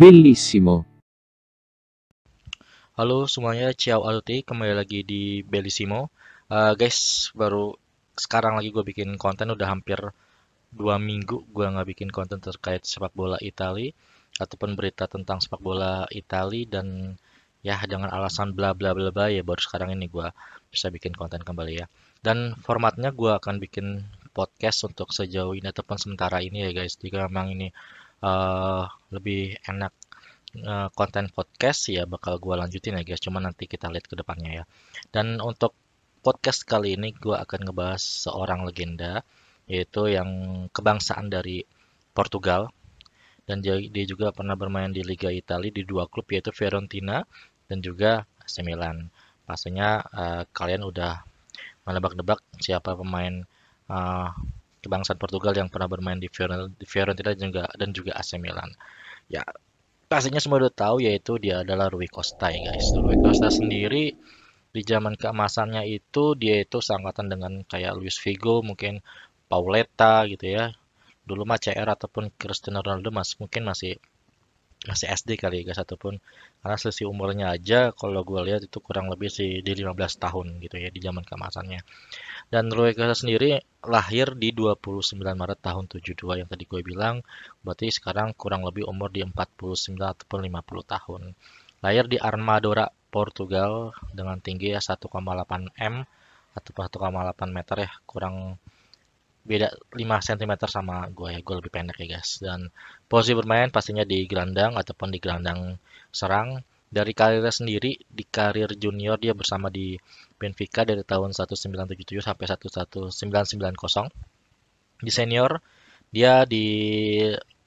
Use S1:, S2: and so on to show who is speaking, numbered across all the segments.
S1: Bellissimo. Halo semuanya, ciao Alti, kembali lagi di Bellissimo. Uh, guys, baru sekarang lagi gue bikin konten, udah hampir dua minggu gue nggak bikin konten terkait sepak bola Italia ataupun berita tentang sepak bola Italia dan ya dengan alasan bla bla bla bla ya baru sekarang ini gue bisa bikin konten kembali ya dan formatnya gue akan bikin podcast untuk sejauh ini ataupun sementara ini ya guys jika memang ini uh, lebih enak eh, konten podcast ya bakal gue lanjutin ya guys cuma nanti kita lihat ke depannya ya dan untuk podcast kali ini gue akan ngebahas seorang legenda yaitu yang kebangsaan dari Portugal dan dia juga pernah bermain di Liga Italia di dua klub yaitu Fiorentina dan juga AC Milan. Pastinya uh, eh, kalian udah menebak-nebak siapa pemain uh, kebangsaan Portugal yang pernah bermain di Fiorentina juga dan juga AC Milan. Ya, pastinya semua udah tahu yaitu dia adalah Rui Costa ya guys. Rui Costa sendiri di zaman keemasannya itu dia itu seangkatan dengan kayak Luis Figo, mungkin Pauleta gitu ya. Dulu mah CR ataupun Cristiano Ronaldo mas mungkin masih masih SD kali ya satu pun karena sesi umurnya aja kalau gue lihat itu kurang lebih sih di 15 tahun gitu ya di zaman kemasannya dan Roy Gaza sendiri lahir di 29 Maret tahun 72 yang tadi gue bilang berarti sekarang kurang lebih umur di 49 ataupun 50 tahun lahir di Armadora Portugal dengan tinggi ya 1,8 m atau 1,8 meter ya kurang beda 5 cm sama gue ya, gue lebih pendek ya guys. Dan posisi bermain pastinya di gelandang ataupun di gelandang serang. Dari karirnya sendiri, di karir junior dia bersama di Benfica dari tahun 1977 sampai 11990. Di senior, dia di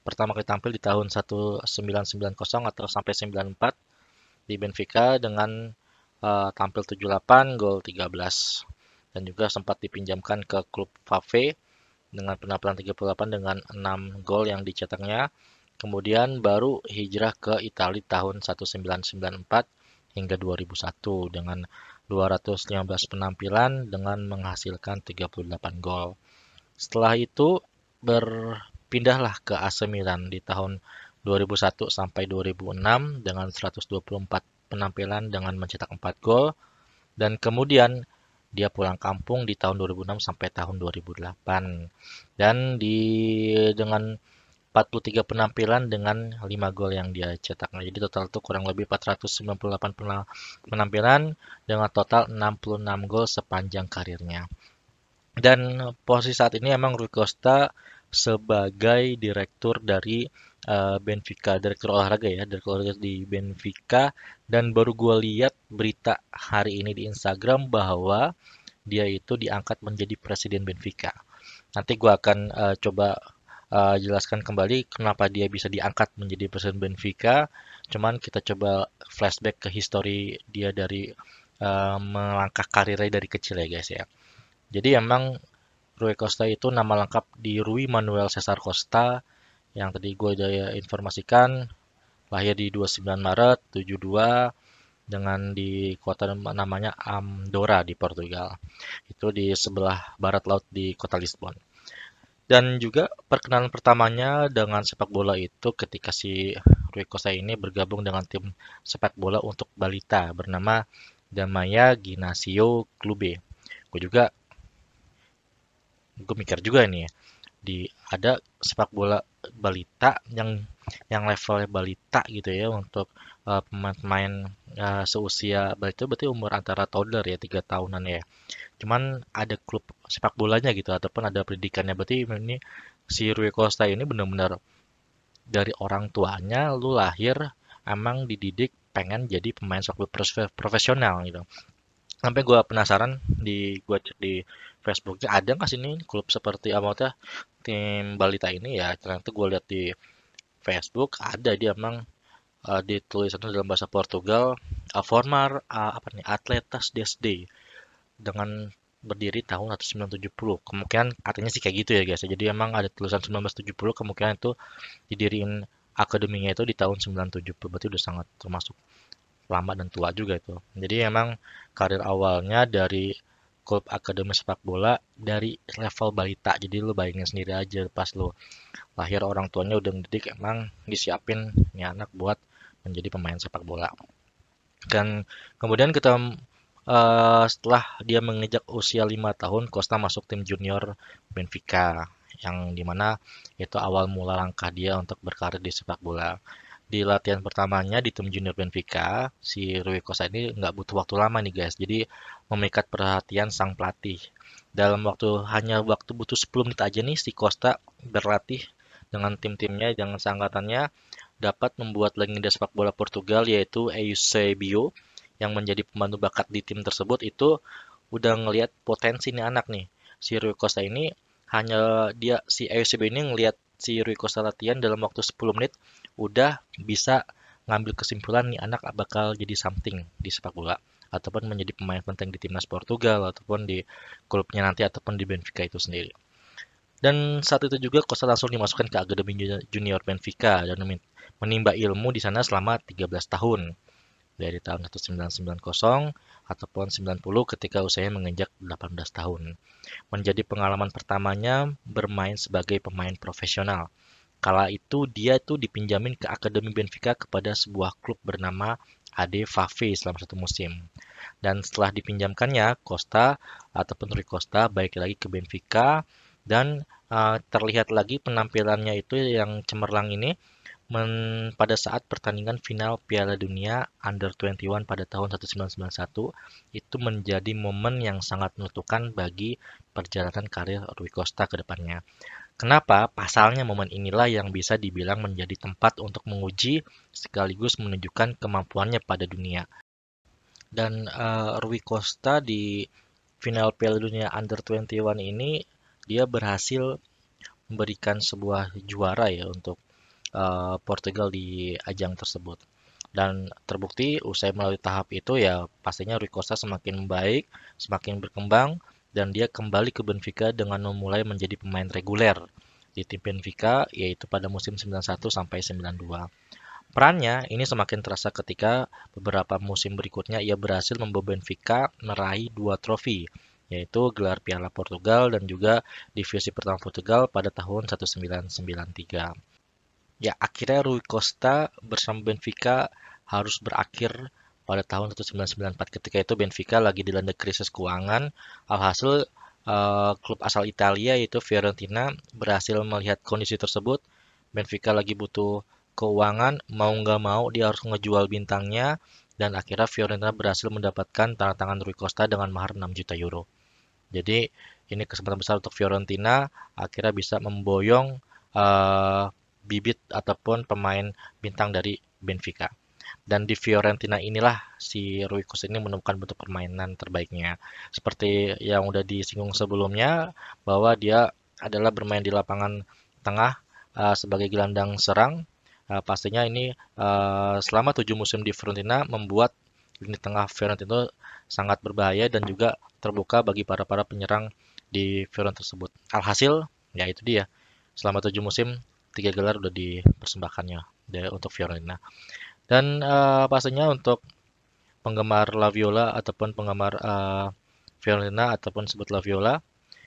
S1: pertama kali tampil di tahun 1990 atau sampai 94 di Benfica dengan uh, tampil 78, gol 13 dan juga sempat dipinjamkan ke klub Fave dengan penampilan 38 dengan 6 gol yang dicetaknya. Kemudian baru hijrah ke Italia tahun 1994 hingga 2001 dengan 215 penampilan dengan menghasilkan 38 gol. Setelah itu berpindahlah ke AC Milan di tahun 2001 sampai 2006 dengan 124 penampilan dengan mencetak 4 gol dan kemudian dia pulang kampung di tahun 2006 sampai tahun 2008 dan di dengan 43 penampilan dengan 5 gol yang dia cetak. Nah, jadi total itu kurang lebih 498 penampilan dengan total 66 gol sepanjang karirnya. Dan posisi saat ini emang Rui Costa sebagai direktur dari Eh, Benfica, direktur olahraga ya, direktur olahraga di Benfica dan baru gue lihat berita hari ini di Instagram bahwa dia itu diangkat menjadi presiden Benfica. Nanti gue akan uh, coba uh, jelaskan kembali kenapa dia bisa diangkat menjadi presiden Benfica. Cuman kita coba flashback ke histori dia dari uh, melangkah karirnya dari kecil ya guys ya. Jadi emang Rui Costa itu nama lengkap di Rui Manuel Cesar Costa yang tadi gue udah informasikan lahir di 29 Maret 72 dengan di kota namanya Amdora di Portugal. Itu di sebelah barat laut di kota Lisbon. Dan juga perkenalan pertamanya dengan sepak bola itu ketika si Rui Costa ini bergabung dengan tim sepak bola untuk balita bernama Damaya Ginasio Clube. Gue juga gue mikir juga nih ya di ada sepak bola balita yang yang levelnya balita gitu ya untuk eh, pemain-pemain uh, seusia balita berarti umur antara toddler ya tiga tahunan ya cuman ada klub sepak bolanya gitu ataupun ada pendidikannya berarti ini si Rui Costa ini benar-benar dari orang tuanya lu lahir emang dididik pengen jadi pemain sepak bola profesional gitu sampai gue penasaran di gue cek di Facebooknya ada nggak sih nih klub seperti amatnya ah, tim balita ini ya ternyata gue lihat di Facebook ada dia emang uh, ah, ditulisannya dalam bahasa Portugal uh, former uh, apa nih Atletas DSD dengan berdiri tahun 1970 kemungkinan artinya sih kayak gitu ya guys ya. jadi emang ada tulisan 1970 kemungkinan itu didirin akademinya itu di tahun 1970 berarti udah sangat termasuk lama dan tua juga itu jadi emang karir awalnya dari klub akademi sepak bola dari level balita jadi lu bayangin sendiri aja pas lu lahir orang tuanya udah mendidik emang disiapin nih anak buat menjadi pemain sepak bola dan kemudian kita uh, setelah dia mengejak usia lima tahun Costa masuk tim junior Benfica yang dimana itu awal mula langkah dia untuk berkarir di sepak bola di latihan pertamanya di tim junior Benfica, si Rui Costa ini nggak butuh waktu lama nih guys. Jadi memikat perhatian sang pelatih. Dalam waktu hanya waktu butuh 10 menit aja nih si Costa berlatih dengan tim-timnya dengan seangkatannya dapat membuat legenda sepak bola Portugal yaitu Eusebio yang menjadi pembantu bakat di tim tersebut itu udah ngelihat potensi nih anak nih. Si Rui Costa ini hanya dia si Eusebio ini ngelihat si Rui Costa latihan dalam waktu 10 menit udah bisa ngambil kesimpulan nih anak bakal jadi something di sepak bola ataupun menjadi pemain penting di timnas Portugal ataupun di klubnya nanti ataupun di Benfica itu sendiri. Dan saat itu juga Costa langsung dimasukkan ke Akademi Junior Benfica dan menimba ilmu di sana selama 13 tahun dari tahun 1990 ataupun 90 ketika usianya menginjak 18 tahun. Menjadi pengalaman pertamanya bermain sebagai pemain profesional. Kala itu dia itu dipinjamin ke Akademi Benfica kepada sebuah klub bernama AD Fafe selama satu musim. Dan setelah dipinjamkannya, Costa ataupun Rui Costa balik lagi ke Benfica dan uh, terlihat lagi penampilannya itu yang cemerlang ini men, pada saat pertandingan final Piala Dunia Under 21 pada tahun 1991 itu menjadi momen yang sangat menentukan bagi perjalanan karir Rui Costa ke depannya. Kenapa? Pasalnya momen inilah yang bisa dibilang menjadi tempat untuk menguji sekaligus menunjukkan kemampuannya pada dunia. Dan uh, Rui Costa di final Piala Dunia Under 21 ini dia berhasil memberikan sebuah juara ya untuk Eh, Portugal di ajang tersebut. Dan terbukti usai melalui tahap itu ya pastinya Rui Costa semakin membaik, semakin berkembang dan dia kembali ke Benfica dengan memulai menjadi pemain reguler di tim Benfica yaitu pada musim 91 sampai 92. Perannya ini semakin terasa ketika beberapa musim berikutnya ia berhasil membawa Benfica meraih dua trofi, yaitu gelar Piala Portugal dan juga divisi pertama Portugal pada tahun 1993 ya akhirnya Rui Costa bersama Benfica harus berakhir pada tahun 1994 ketika itu Benfica lagi dilanda krisis keuangan alhasil uh, klub asal Italia yaitu Fiorentina berhasil melihat kondisi tersebut Benfica lagi butuh keuangan mau nggak mau dia harus ngejual bintangnya dan akhirnya Fiorentina berhasil mendapatkan tanda tangan Rui Costa dengan mahar 6 juta euro jadi ini kesempatan besar untuk Fiorentina akhirnya bisa memboyong uh, bibit ataupun pemain bintang dari Benfica. Dan di Fiorentina inilah si Rui Costa ini menemukan bentuk permainan terbaiknya. Seperti yang udah disinggung sebelumnya bahwa dia adalah bermain di lapangan tengah uh, sebagai gelandang serang. Uh, pastinya ini uh, selama tujuh musim di Fiorentina membuat lini tengah Fiorentina itu sangat berbahaya dan juga terbuka bagi para para penyerang di Fiorentina tersebut. Alhasil, ya itu dia. Selama tujuh musim tiga gelar udah dipersembahkannya deh untuk Fiorentina. Dan uh, pastinya untuk penggemar La Viola ataupun penggemar uh, Fiorentina ataupun sebut La Viola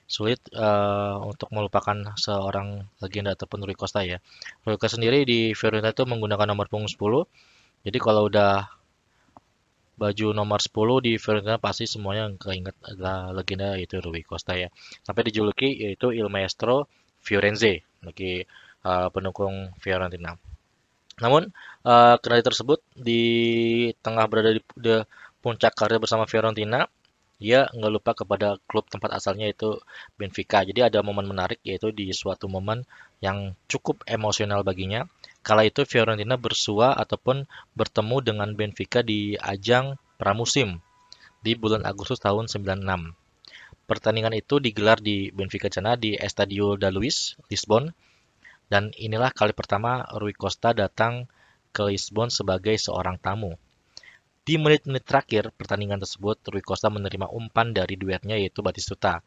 S1: sulit uh, untuk melupakan seorang legenda ataupun Rui Costa ya. Rui Costa sendiri di Fiorentina itu menggunakan nomor punggung 10. Jadi kalau udah baju nomor 10 di Fiorentina pasti semuanya yang keinget adalah legenda itu Rui Costa ya. Sampai dijuluki yaitu Il Maestro Fiorenze. Lagi Eh, pendukung Fiorentina. Namun uh, eh, kendali tersebut di tengah berada di, di puncak karir bersama Fiorentina, ia nggak lupa kepada klub tempat asalnya itu Benfica. Jadi ada momen menarik yaitu di suatu momen yang cukup emosional baginya. Kala itu Fiorentina bersua ataupun bertemu dengan Benfica di ajang pramusim di bulan Agustus tahun 96. Pertandingan itu digelar di Benfica Cana di Estadio da Luis, Lisbon, dan inilah kali pertama Rui Costa datang ke Lisbon sebagai seorang tamu. Di menit-menit terakhir pertandingan tersebut, Rui Costa menerima umpan dari duetnya yaitu Batistuta.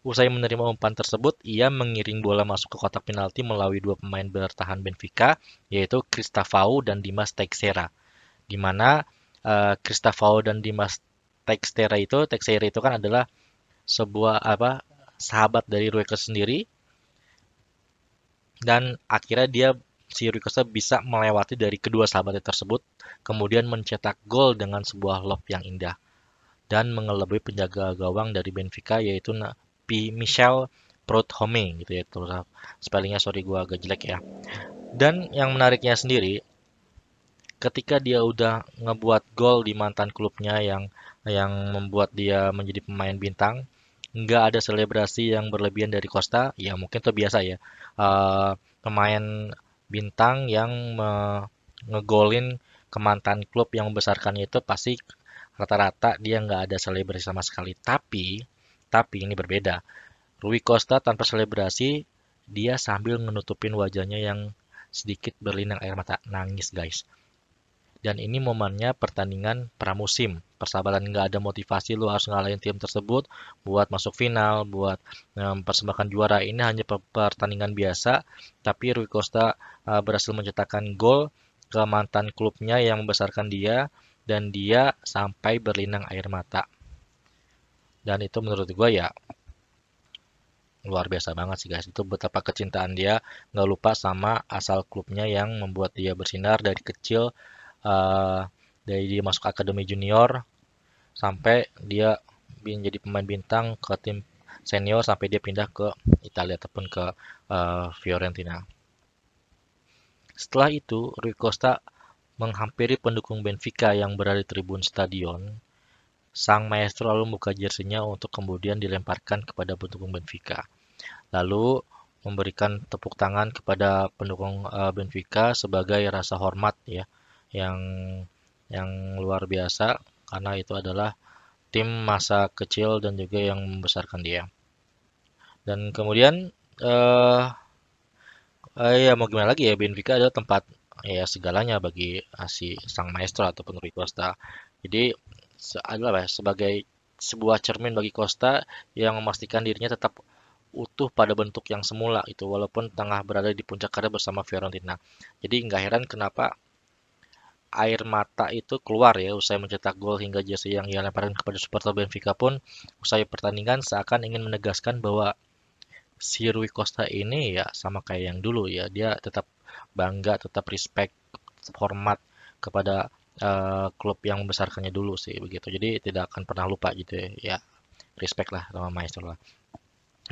S1: Usai menerima umpan tersebut, ia mengiring bola masuk ke kotak penalti melalui dua pemain bertahan Benfica, yaitu Cristafao dan Dimas Teixeira. Di mana uh, dan Dimas Teixeira itu, Teixeira itu kan adalah sebuah apa sahabat dari Rui Costa sendiri dan akhirnya dia si Rikosa bisa melewati dari kedua sahabatnya tersebut, kemudian mencetak gol dengan sebuah lob yang indah dan mengelabui penjaga gawang dari Benfica yaitu P. Michel Prothome gitu ya terus spellingnya sorry gue agak jelek ya dan yang menariknya sendiri ketika dia udah ngebuat gol di mantan klubnya yang yang membuat dia menjadi pemain bintang nggak ada selebrasi yang berlebihan dari Costa, ya mungkin itu biasa ya. Uh, pemain bintang yang ngegolin kemantan klub yang membesarkannya itu pasti rata-rata dia nggak ada selebrasi sama sekali. Tapi, tapi ini berbeda. Rui Costa tanpa selebrasi, dia sambil menutupin wajahnya yang sedikit berlinang air mata nangis guys. Dan ini momennya pertandingan pramusim. Persahabatan nggak ada motivasi lu harus ngalahin tim tersebut buat masuk final, buat mempersembahkan juara. Ini hanya pertandingan biasa, tapi Rui Costa uh, berhasil mencetakkan gol ke mantan klubnya yang membesarkan dia dan dia sampai berlinang air mata. Dan itu menurut gue ya luar biasa banget sih guys itu betapa kecintaan dia nggak lupa sama asal klubnya yang membuat dia bersinar dari kecil Eh, dari dia masuk akademi junior sampai dia menjadi pemain bintang ke tim senior sampai dia pindah ke Italia ataupun ke uh, Fiorentina. Setelah itu, Rui Costa menghampiri pendukung Benfica yang berada di tribun stadion. Sang maestro lalu membuka jersinya untuk kemudian dilemparkan kepada pendukung Benfica. Lalu memberikan tepuk tangan kepada pendukung uh, Benfica sebagai rasa hormat ya yang yang luar biasa karena itu adalah tim masa kecil dan juga yang membesarkan dia. Dan kemudian eh uh, ya mau gimana lagi ya Benfica adalah tempat ya segalanya bagi si sang maestro ataupun Rui Costa. Jadi adalah ya, sebagai sebuah cermin bagi Costa yang memastikan dirinya tetap utuh pada bentuk yang semula itu walaupun tengah berada di puncak karir bersama Fiorentina. Jadi nggak heran kenapa air mata itu keluar ya usai mencetak gol hingga jersey yang ia lemparkan kepada supporter Benfica pun usai pertandingan seakan ingin menegaskan bahwa si Rui Costa ini ya sama kayak yang dulu ya dia tetap bangga tetap respect format kepada uh, klub yang membesarkannya dulu sih begitu jadi tidak akan pernah lupa gitu ya, ya respect lah sama maestro lah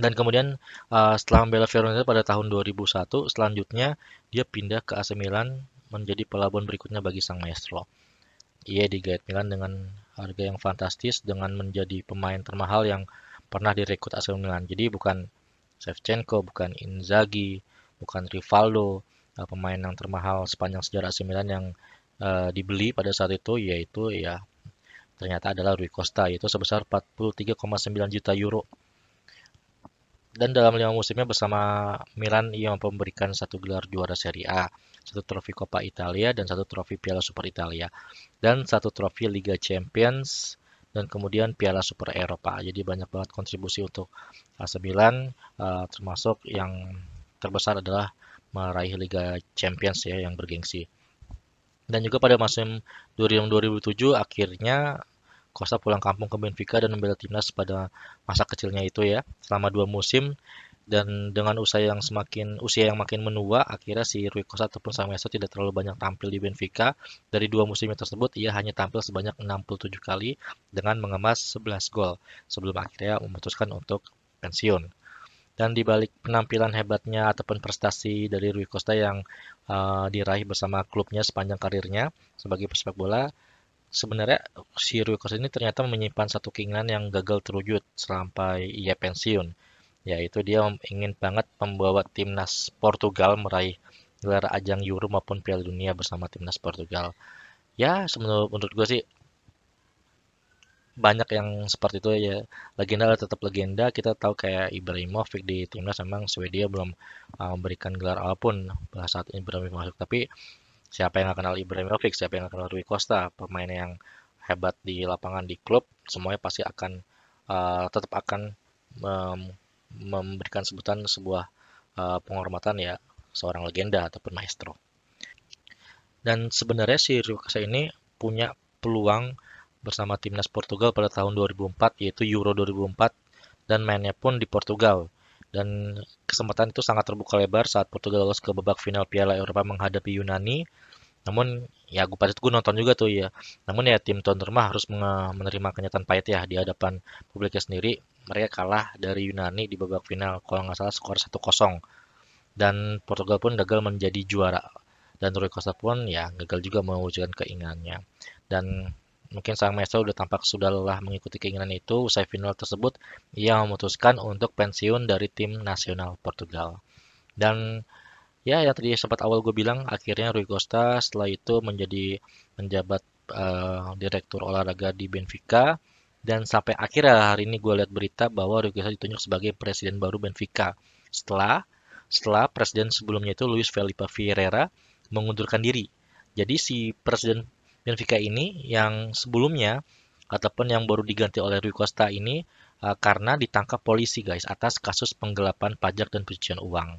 S1: dan kemudian uh, setelah membela Fiorentina pada tahun 2001 selanjutnya dia pindah ke AC Milan menjadi pelabuhan berikutnya bagi sang maestro. Ia digait Milan dengan harga yang fantastis dengan menjadi pemain termahal yang pernah direkrut AC Milan. Jadi bukan Shevchenko, bukan Inzaghi, bukan Rivaldo, eh, pemain yang termahal sepanjang sejarah AC Milan yang uh, dibeli pada saat itu yaitu ya ternyata adalah Rui Costa yaitu sebesar 43,9 juta euro dan dalam lima musimnya bersama Milan ia memberikan satu gelar juara Serie A, satu trofi Coppa Italia dan satu trofi Piala Super Italia dan satu trofi Liga Champions dan kemudian Piala Super Eropa. Jadi banyak banget kontribusi untuk AC Milan uh, termasuk yang terbesar adalah meraih Liga Champions ya yang bergengsi. Dan juga pada musim 2007 akhirnya Costa pulang kampung ke Benfica dan membela timnas pada masa kecilnya itu ya. Selama dua musim dan dengan usia yang semakin usia yang makin menua akhirnya si Rui Costa ataupun Samuelsson tidak terlalu banyak tampil di Benfica dari dua musim tersebut ia hanya tampil sebanyak 67 kali dengan mengemas 11 gol sebelum akhirnya memutuskan untuk pensiun dan di balik penampilan hebatnya ataupun prestasi dari Rui Costa yang uh, diraih bersama klubnya sepanjang karirnya sebagai pesepak bola sebenarnya si Rui Costa ini ternyata menyimpan satu keinginan yang gagal terwujud sampai ia pensiun yaitu dia ingin banget membawa timnas Portugal meraih gelar ajang Euro maupun Piala Dunia bersama timnas Portugal. Ya, menurut, menurut gue sih banyak yang seperti itu ya legenda tetap legenda kita tahu kayak Ibrahimovic di timnas memang Swedia belum uh, memberikan gelar apapun pada saat Ibrahimovic masuk tapi siapa yang gak kenal Ibrahimovic siapa yang gak kenal Rui Costa pemain yang hebat di lapangan di klub semuanya pasti akan uh, tetap akan memberikan sebutan sebuah uh, penghormatan ya seorang legenda ataupun maestro. Dan sebenarnya si Rio ini punya peluang bersama timnas Portugal pada tahun 2004 yaitu Euro 2004 dan mainnya pun di Portugal. Dan kesempatan itu sangat terbuka lebar saat Portugal lolos ke babak final Piala Eropa menghadapi Yunani. Namun ya gue pada itu gue nonton juga tuh ya. Namun ya tim tuan rumah harus menerima kenyataan pahit ya di hadapan publiknya sendiri mereka kalah dari Yunani di babak final kalau nggak salah skor 1-0 dan Portugal pun gagal menjadi juara dan Rui Costa pun ya gagal juga mewujudkan keinginannya dan mungkin sang maestro sudah tampak sudah lelah mengikuti keinginan itu usai final tersebut ia memutuskan untuk pensiun dari tim nasional Portugal dan ya yang tadi sempat awal gue bilang akhirnya Rui Costa setelah itu menjadi menjabat uh, direktur olahraga di Benfica dan sampai akhirnya hari ini gue lihat berita bahwa Costa ditunjuk sebagai presiden baru Benfica setelah setelah presiden sebelumnya itu Luis Felipe Vieira mengundurkan diri. Jadi si presiden Benfica ini yang sebelumnya ataupun yang baru diganti oleh Rui Costa ini eh, karena ditangkap polisi guys atas kasus penggelapan pajak dan pencucian uang.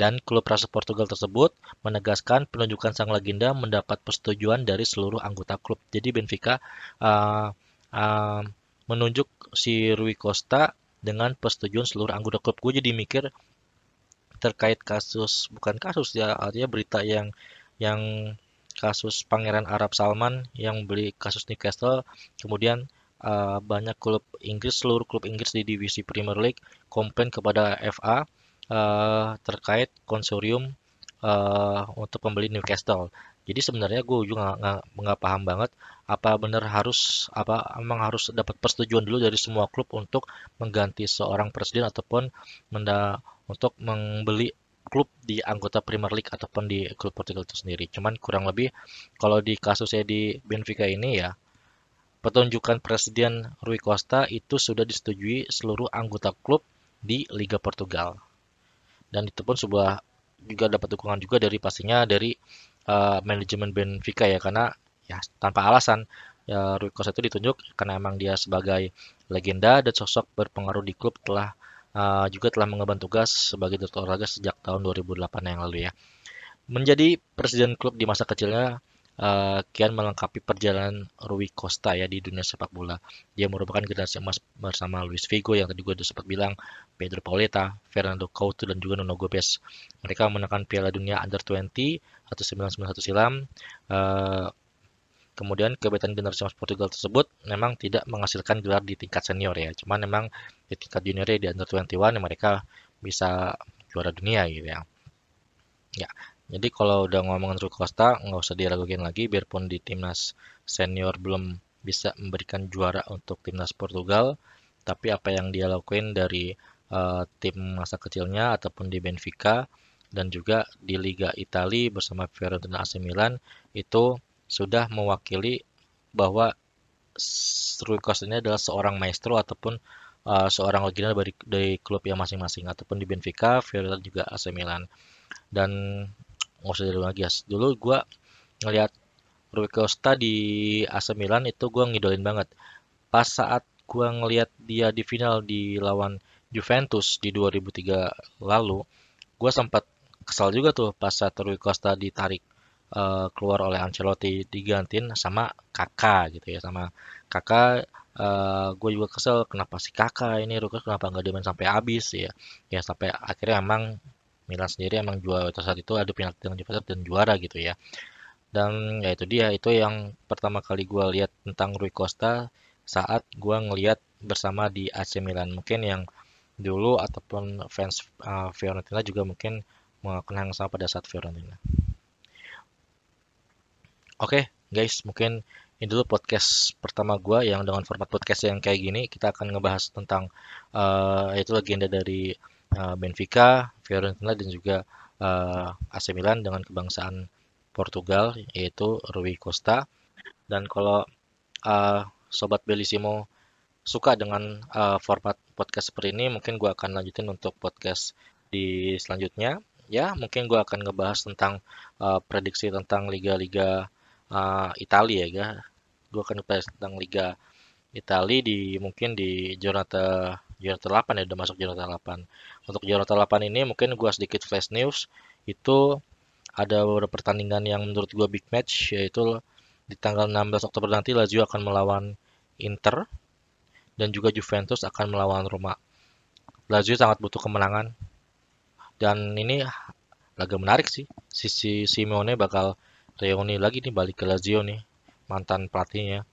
S1: Dan klub rasa Portugal tersebut menegaskan penunjukan sang legenda mendapat persetujuan dari seluruh anggota klub. Jadi Benfica uh, menunjuk si Rui Costa dengan persetujuan seluruh anggota klub. Gue jadi mikir terkait kasus bukan kasus ya artinya berita yang yang kasus Pangeran Arab Salman yang beli kasus Newcastle kemudian uh, banyak klub Inggris seluruh klub Inggris di divisi Premier League komplain kepada FA uh, eh, terkait konsorium uh, untuk pembeli Newcastle jadi sebenarnya gue juga nggak paham banget apa benar harus apa emang harus dapat persetujuan dulu dari semua klub untuk mengganti seorang presiden ataupun menda untuk membeli klub di anggota Premier League ataupun di klub Portugal itu sendiri. Cuman kurang lebih kalau di kasusnya di Benfica ini ya pertunjukan presiden Rui Costa itu sudah disetujui seluruh anggota klub di Liga Portugal. Dan itu pun sebuah juga dapat dukungan juga dari pastinya dari uh, manajemen Benfica ya karena ya tanpa alasan ya, Rui Costa itu ditunjuk karena emang dia sebagai legenda dan sosok berpengaruh di klub telah uh, juga telah mengemban tugas sebagai direktur olahraga sejak tahun 2008 yang lalu ya. Menjadi presiden klub di masa kecilnya Eh, kian melengkapi perjalanan Rui Costa ya di dunia sepak bola. Dia merupakan generasi emas bersama Luis Figo yang tadi gue udah sempat bilang, Pedro Pauleta, Fernando Couto dan juga Nuno Gomes. Mereka menekan Piala Dunia Under 20 atau 1991 silam. Uh, kemudian kebetulan generasi emas Portugal tersebut memang tidak menghasilkan gelar di tingkat senior ya. Cuman memang di tingkat junior ya, di Under 21 mereka bisa juara dunia gitu ya. Ya, jadi kalau udah ngomongin Rui Costa nggak usah diragukan lagi biarpun di timnas senior belum bisa memberikan juara untuk timnas Portugal tapi apa yang dia lakuin dari uh, tim masa kecilnya ataupun di Benfica dan juga di Liga Italia bersama Fiorentina AC Milan itu sudah mewakili bahwa Rui Costa ini adalah seorang maestro ataupun uh, seorang legenda dari, dari klub yang masing-masing ataupun di Benfica, Fiorentina juga AC Milan dan nggak usah dari lagi ya dulu gue ngelihat Rui Costa di AC Milan itu gue ngidolin banget pas saat gue ngelihat dia di final di lawan Juventus di 2003 lalu gue sempat kesal juga tuh pas saat Rui Costa ditarik uh, keluar oleh Ancelotti digantin sama kakak gitu ya sama kakak Uh, eh, gue juga kesel kenapa si kakak ini Rukus kenapa nggak dimain sampai habis ya ya sampai akhirnya emang Milan sendiri emang juara saat itu ada penalti dengan Juventus dan juara gitu ya dan ya itu dia itu yang pertama kali gue lihat tentang Rui Costa saat gue ngeliat bersama di AC Milan mungkin yang dulu ataupun fans uh, Fiorentina juga mungkin mengenang sama pada saat Fiorentina. Oke okay, guys mungkin ini dulu podcast pertama gue yang dengan format podcast yang kayak gini kita akan ngebahas tentang uh, itu legenda dari Eh, Benfica, Fiorentina dan juga eh, AC Milan dengan kebangsaan Portugal yaitu Rui Costa. Dan kalau eh, sobat Belisimo suka dengan format podcast seperti ini, mungkin gue akan lanjutin untuk podcast di selanjutnya. Ya, mungkin gue akan ngebahas tentang prediksi tentang liga-liga Italia ya. Gue akan ngebahas tentang liga Itali di mungkin di Jonathan Jonathan 8 ya udah masuk Jonathan 8 untuk Jonathan 8 ini mungkin gua sedikit flash news itu ada beberapa pertandingan yang menurut gua big match yaitu di tanggal 16 Oktober nanti Lazio akan melawan Inter dan juga Juventus akan melawan Roma Lazio sangat butuh kemenangan dan ini laga menarik sih sisi Simeone bakal reuni lagi nih balik ke Lazio nih mantan pelatihnya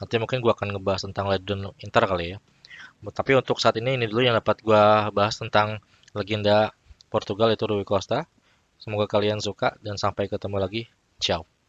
S1: Nanti mungkin gue akan ngebahas tentang legend Inter kali ya. Tapi untuk saat ini ini dulu yang dapat gue bahas tentang legenda Portugal itu Rui Costa. Semoga kalian suka dan sampai ketemu lagi. Ciao.